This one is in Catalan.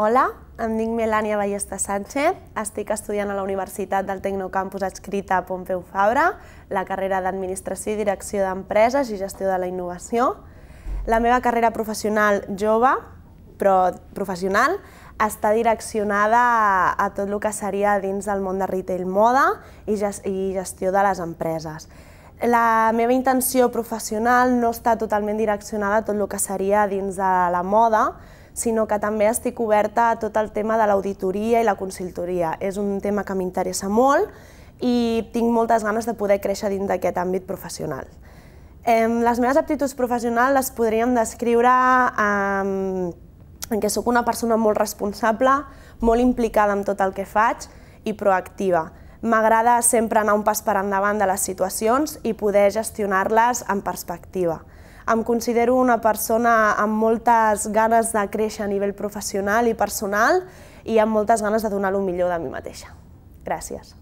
Hola, em dic Melania Ballesta Sánchez, estic estudiant a la Universitat del Tecnocampus adscrita a Pompeu Fabra, la carrera d'Administració i Direcció d'Empreses i Gestió de la Innovació. La meva carrera professional jove, però professional, està direccionada a, a tot el que seria dins del món de retail moda i, i gestió de les empreses. La meva intenció professional no està totalment direccionada a tot el que seria dins de la moda, sinó que també estic oberta a tot el tema de l'auditoria i la consultoria. És un tema que m'interessa molt i tinc moltes ganes de poder créixer dins d'aquest àmbit professional. Les meves aptituds professionals les podríem descriure en que sóc una persona molt responsable, molt implicada en tot el que faig i proactiva. M'agrada sempre anar un pas per endavant de les situacions i poder gestionar-les en perspectiva. Em considero una persona amb moltes ganes de créixer a nivell professional i personal i amb moltes ganes de donar el millor de mi mateixa. Gràcies.